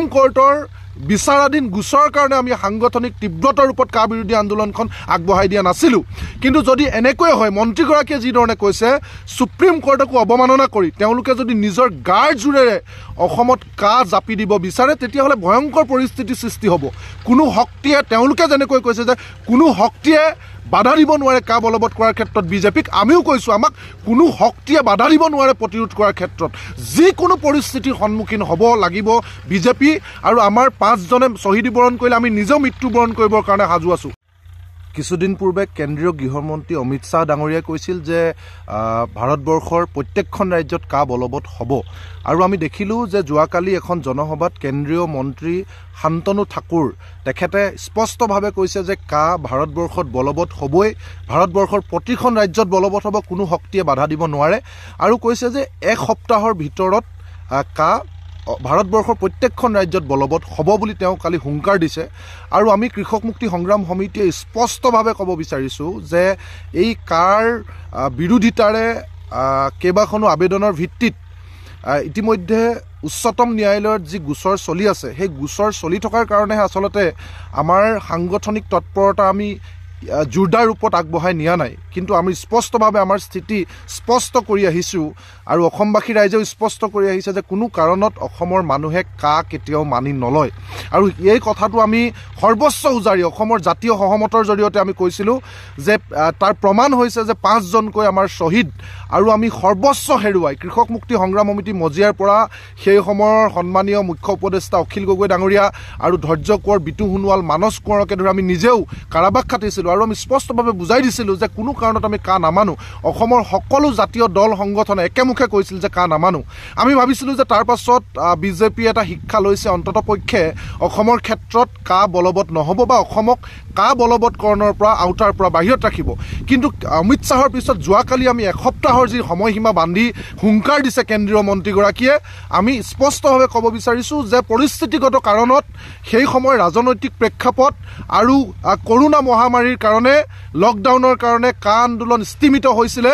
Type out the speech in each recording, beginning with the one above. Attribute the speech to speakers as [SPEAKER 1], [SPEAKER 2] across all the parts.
[SPEAKER 1] supreme কোৰ্টৰ বিচাৰাধীন গোচৰ কাৰণে আমি সাংগঠনিক তীব্ৰতৰ ৰূপত কা বিৰোধী আন্দোলনখন আগবঢ়াই দিয়া নাছিলোঁ কিন্তু যদি এনেকৈয়ে হয় মন্ত্ৰীগৰাকীয়ে যিধৰণে কৈছে চুপ্ৰিম কোৰ্টকো অৱমাননা কৰি তেওঁলোকে যদি নিজৰ গাৰ জোৰেৰে অসমত কা জাপি দিব বিচাৰে তেতিয়াহ'লে ভয়ংকৰ পৰিস্থিতিৰ সৃষ্টি হ'ব কোনো শক্তিয়ে তেওঁলোকে যেনেকৈ কৈছে যে কোনো শক্তিয়ে বাধা দিব নোৱাৰে কা বলবৎ কৰাৰ ক্ষেত্ৰত বিজেপিক আমিও কৈছোঁ আমাক কোনো শক্তিয়ে বাধা দিব নোৱাৰে প্ৰতিৰোধ কৰাৰ ক্ষেত্ৰত যিকোনো পৰিস্থিতিৰ সন্মুখীন হ'ব লাগিব বিজেপি আৰু আমাৰ পাঁচজনে শ্বহীদী বৰণ কৰিলে আমি নিজেও মৃত্যুবৰণ কৰিবৰ কাৰণে সাজু আছোঁ কিছুদিন পূৰ্বে কেন্দ্ৰীয় গৃহমন্ত্ৰী অমিত শ্বাহ ডাঙৰীয়াই কৈছিল যে ভাৰতবৰ্ষৰ প্ৰত্যেকখন ৰাজ্যত কা বলবৎ হ'ব আৰু আমি দেখিলোঁ যে যোৱাকালি এখন জনসভাত কেন্দ্ৰীয় মন্ত্ৰী শান্তনু ঠাকুৰ তেখেতে স্পষ্টভাৱে কৈছে যে কা ভাৰতবৰ্ষত বলবৎ হ'বই ভাৰতবৰ্ষৰ প্ৰতিখন ৰাজ্যত বলবৎ হ'ব কোনো শক্তিয়ে বাধা দিব নোৱাৰে আৰু কৈছে যে এক সপ্তাহৰ ভিতৰত কা ভাৰতবৰ্ষৰ প্ৰত্যেকখন ৰাজ্যত বলবৎ হ'ব বুলি তেওঁ কালি হুংকাৰ দিছে আৰু আমি কৃষক মুক্তি সংগ্ৰাম সমিতিয়ে স্পষ্টভাৱে ক'ব বিচাৰিছোঁ যে এই কাৰ বিৰোধিতাৰে কেইবাখনো আবেদনৰ ভিত্তিত ইতিমধ্যে উচ্চতম ন্যায়ালয়ত যি গোচৰ চলি আছে সেই গোচৰ চলি থকাৰ কাৰণেহে আচলতে আমাৰ সাংগঠনিক তৎপৰতা আমি জোৰদাৰ ৰূপত আগবঢ়াই নিয়া নাই কিন্তু আমি স্পষ্টভাৱে আমাৰ স্থিতি স্পষ্ট কৰি আহিছোঁ আৰু অসমবাসী ৰাইজেও স্পষ্ট কৰি আহিছে যে কোনো কাৰণত অসমৰ মানুহে কা কেতিয়াও মানি নলয় আৰু এই কথাটো আমি সৰ্বোচ্চ ওজাৰি অসমৰ জাতীয় সহমতৰ জৰিয়তে আমি কৈছিলোঁ যে তাৰ প্ৰমাণ হৈছে যে পাঁচজনকৈ আমাৰ শ্বহীদ আৰু আমি সৰ্বোচ্চ হেৰুৱাই কৃষক মুক্তি সংগ্ৰাম সমিতি মজিয়াৰ পৰা সেই সময়ৰ সন্মানীয় মুখ্য উপদেষ্টা অখিল গগৈ ডাঙৰীয়া আৰু ধৈৰ্য কোঁৱৰ বিতু সোণোৱাল মানস কোঁৱৰকে ধৰি আমি নিজেও কাৰাবাস খাটিছিলোঁ আৰু আমি স্পষ্টভাৱে বুজাই দিছিলোঁ যে কোনো কাৰণত আমি কা নামানো অসমৰ সকলো জাতীয় দল সংগঠনে একেমুখে কৈছিল যে কা নামানো আমি ভাবিছিলোঁ যে তাৰ পাছত বিজেপিয়ে এটা শিক্ষা লৈছে অন্তত পক্ষে অসমৰ ক্ষেত্ৰত কা বলবৎ নহ'ব বা অসমক কা বলবৎকৰণৰ পৰা আওতাৰ পৰা বাহিৰত ৰাখিব কিন্তু অমিত শ্বাহৰ পিছত যোৱাকালি আমি এসপ্তাহৰ যি সময়সীমা বান্ধি হুংকাৰ দিছে কেন্দ্ৰীয় মন্ত্ৰীগৰাকীয়ে আমি স্পষ্টভাৱে ক'ব বিচাৰিছোঁ যে পৰিস্থিতিগত কাৰণত সেই সময় ৰাজনৈতিক প্ৰেক্ষাপট আৰু কৰোণা মহামাৰীৰ কাৰণে লকডাউনৰ কাৰণে কা আন্দোলন স্তিমিত হৈছিলে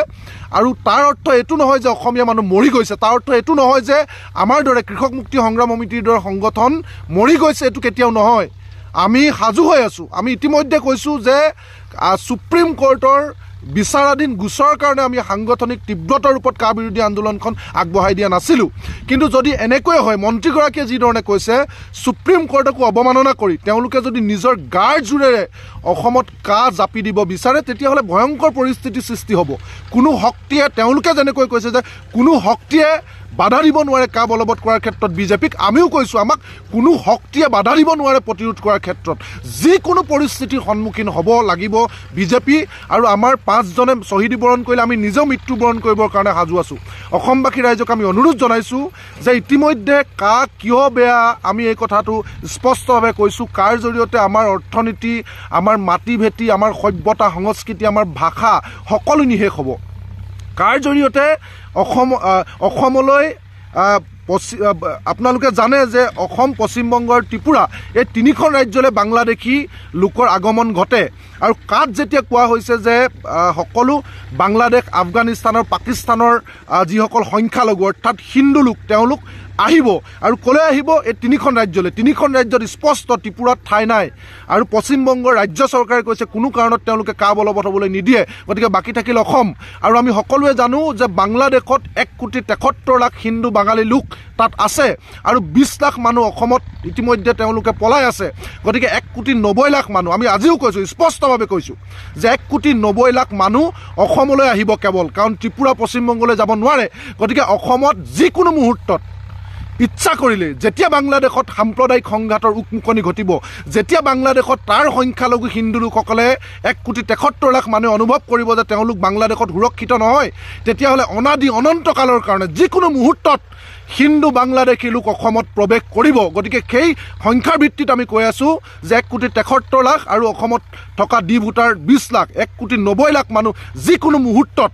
[SPEAKER 1] আৰু তাৰ অৰ্থ এইটো নহয় যে অসমীয়া মানুহ মৰি গৈছে তাৰ অৰ্থ এইটো নহয় যে আমাৰ দৰে কৃষক মুক্তি সংগ্ৰাম সমিতিৰ দৰে সংগঠন মৰি গৈছে এইটো কেতিয়াও নহয় আমি সাজু হৈ আছোঁ আমি ইতিমধ্যে কৈছোঁ যে সুপ্ৰিম কোৰ্টৰ বিচাৰাধীন গোচৰৰ কাৰণে আমি সাংগঠনিক তীব্ৰতৰ ৰূপত কাৰ বিৰোধী আন্দোলনখন আগবঢ়াই দিয়া নাছিলোঁ কিন্তু যদি এনেকৈয়ে হয় মন্ত্ৰীগৰাকীয়ে যিধৰণে কৈছে ছুপ্ৰিম কোৰ্টকো অৱমাননা কৰি তেওঁলোকে যদি নিজৰ গাৰ জোৰেৰে অসমত কা জাপি দিব বিচাৰে তেতিয়াহ'লে ভয়ংকৰ পৰিস্থিতিৰ সৃষ্টি হ'ব কোনো শক্তিয়ে তেওঁলোকে যেনেকৈ কৈছে যে কোনো শক্তিয়ে বাধা দিব নোৱাৰে কা বলবৎ কৰাৰ ক্ষেত্ৰত বিজেপিক আমিও কৈছোঁ আমাক কোনো শক্তিয়ে বাধা দিব নোৱাৰে প্ৰতিৰোধ কৰাৰ ক্ষেত্ৰত যিকোনো পৰিস্থিতিৰ সন্মুখীন হ'ব লাগিব বিজেপি আৰু আমাৰ পাঁচজনে বৰণ কৰিলে আমি নিজেও মৃত্যুবৰণ কৰিবৰ কাৰণে সাজু আছোঁ অসমবাসী ৰাইজক আমি অনুৰোধ জনাইছোঁ যে ইতিমধ্যে কা কিয় বেয়া আমি এই কথাটো স্পষ্টভাৱে কৈছোঁ কাৰ জৰিয়তে আমাৰ অৰ্থনীতি আমাৰ মাটি ভেটি আমাৰ সভ্যতা সংস্কৃতি আমাৰ ভাষা সকলো নিশেষ হ'ব কাৰ জৰিয়তে অসম অসমলৈ পশ্চিম আপোনালোকে জানে যে অসম পশ্চিমবংগৰ ত্ৰিপুৰা এই তিনিখন ৰাজ্যলৈ বাংলাদেশী লোকৰ আগমন ঘটে আৰু কাত যেতিয়া কোৱা হৈছে যে সকলো বাংলাদেশ আফগানিস্তানৰ পাকিস্তানৰ যিসকল সংখ্যালঘু অৰ্থাৎ হিন্দু লোক তেওঁলোক আহিব আৰু ক'লৈ আহিব এই তিনিখন ৰাজ্যলৈ তিনিখন ৰাজ্যত স্পষ্ট ত্ৰিপুৰাত ঠাই নাই আৰু পশ্চিমবংগৰ ৰাজ্য চৰকাৰে কৈছে কোনো কাৰণত তেওঁলোকে কা বলবৎ হ'বলৈ নিদিয়ে গতিকে বাকী থাকিল অসম আৰু আমি সকলোৱে জানো যে বাংলাদেশত এক কোটি তেসত্তৰ লাখ হিন্দু বাঙালী লোক তাত আছে আৰু বিছ লাখ মানুহ অসমত ইতিমধ্যে তেওঁলোকে পলাই আছে গতিকে এক কোটি নব্বৈ লাখ মানুহ আমি আজিও কৈছোঁ স্পষ্টভাৱে কৈছোঁ যে এক কোটি নব্বৈ লাখ মানুহ অসমলৈ আহিব কেৱল কাৰণ ত্ৰিপুৰা পশ্চিমবংগলৈ যাব নোৱাৰে গতিকে অসমত যিকোনো মুহূৰ্তত ইচ্ছা কৰিলে যেতিয়া বাংলাদেশত সাম্প্ৰদায়িক সংঘাতৰ উকমুকনি ঘটিব যেতিয়া বাংলাদেশত তাৰ সংখ্যালঘু হিন্দু লোকসকলে এক কোটি তেসত্তৰ লাখ মানুহে অনুভৱ কৰিব যে তেওঁলোক বাংলাদেশত সুৰক্ষিত নহয় তেতিয়াহ'লে অনাদি অনন্তকালৰ কাৰণে যিকোনো মুহূৰ্তত হিন্দু বাংলাদেশী লোক অসমত প্ৰৱেশ কৰিব গতিকে সেই সংখ্যাৰ ভিত্তিত আমি কৈ আছোঁ যে এক কোটি তেসত্তৰ লাখ আৰু অসমত থকা ডি ভোটাৰ বিছ লাখ এক কোটি নব্বৈ লাখ মানুহ যিকোনো মুহূৰ্তত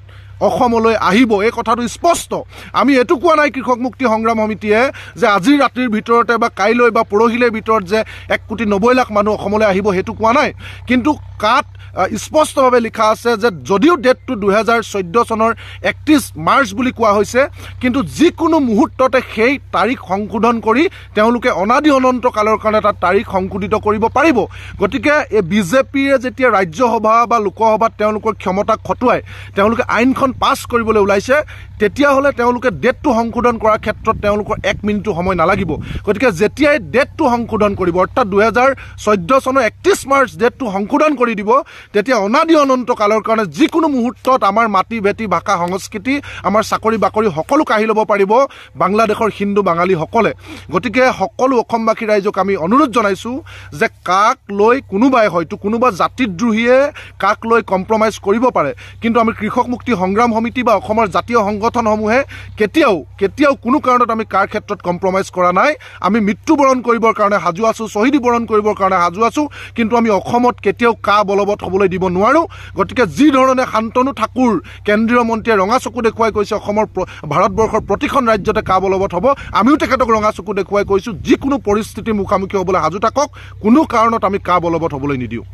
[SPEAKER 1] অসমলৈ আহিব এই কথাটো স্পষ্ট আমি এইটো কোৱা নাই কৃষক মুক্তি সংগ্ৰাম সমিতিয়ে যে আজিৰ ৰাতিৰ ভিতৰতে বা কাইলৈ বা পৰহিলৈ ভিতৰত যে এক কোটি নব্বৈ লাখ মানুহ অসমলৈ আহিব সেইটো কোৱা নাই কিন্তু কাত স্পষ্টভাৱে লিখা আছে যে যদিও ডেটটো দুহেজাৰ চৈধ্য চনৰ একত্ৰিছ মাৰ্চ বুলি কোৱা হৈছে কিন্তু যিকোনো মুহূৰ্ততে সেই তাৰিখ সংশোধন কৰি তেওঁলোকে অনাদি অনন্ত কালৰ কাৰণে তাত তাৰিখ সংশোধিত কৰিব পাৰিব গতিকে এই বিজেপিয়ে যেতিয়া ৰাজ্যসভা বা লোকসভাত তেওঁলোকৰ ক্ষমতাক খটুৱাই তেওঁলোকে আইনখন যিদিনাখন পাছ কৰিবলৈ ওলাইছে তেতিয়াহ'লে তেওঁলোকে ডেটটো সংশোধন কৰাৰ ক্ষেত্ৰত তেওঁলোকৰ এক মিনিটো সময় নালাগিব গতিকে যেতিয়াই ডেটটো সংশোধন কৰিব অৰ্থাৎ দুহেজাৰ চৈধ্য চনৰ একত্ৰিছ মাৰ্চ ডেটটো সংশোধন কৰি দিব তেতিয়া অনাদি অনন্ত কালৰ কাৰণে যিকোনো মুহূৰ্তত আমাৰ মাটি ভেটি ভাষা সংস্কৃতি আমাৰ চাকৰি বাকৰি সকলো কাঢ়ি ল'ব পাৰিব বাংলাদেশৰ হিন্দু বাঙালীসকলে গতিকে সকলো অসমবাসী ৰাইজক আমি অনুৰোধ জনাইছোঁ যে কাক লৈ কোনোবাই হয়তো কোনোবা জাতিদ্ৰোহীয়ে কাক লৈ কম্প্ৰমাইজ কৰিব পাৰে কিন্তু আমি কৃষক মুক্তি সংগ্ৰাম সংগ্ৰাম সমিতি বা অসমৰ জাতীয় সংগঠনসমূহে কেতিয়াও কেতিয়াও কোনো কাৰণত আমি কাৰ ক্ষেত্ৰত কম্প্ৰমাইজ কৰা নাই আমি মৃত্যুবৰণ কৰিবৰ কাৰণে সাজু আছোঁ শ্বহীদ বৰণ কৰিবৰ কাৰণে সাজু আছোঁ কিন্তু আমি অসমত কেতিয়াও কা বলবৎ হ'বলৈ দিব নোৱাৰোঁ গতিকে যিধৰণে শান্তনু ঠাকুৰ কেন্দ্ৰীয় মন্ত্ৰীয়ে ৰঙা চকু দেখুৱাই কৈছে অসমৰ ভাৰতবৰ্ষৰ প্ৰতিখন ৰাজ্যতে কা বলবৎ হ'ব আমিও তেখেতক ৰঙা চকু দেখুৱাই কৈছোঁ যিকোনো পৰিস্থিতিৰ মুখামুখি হ'বলৈ সাজু থাকক কোনো কাৰণত আমি কা বলবৎ হ'বলৈ নিদিওঁ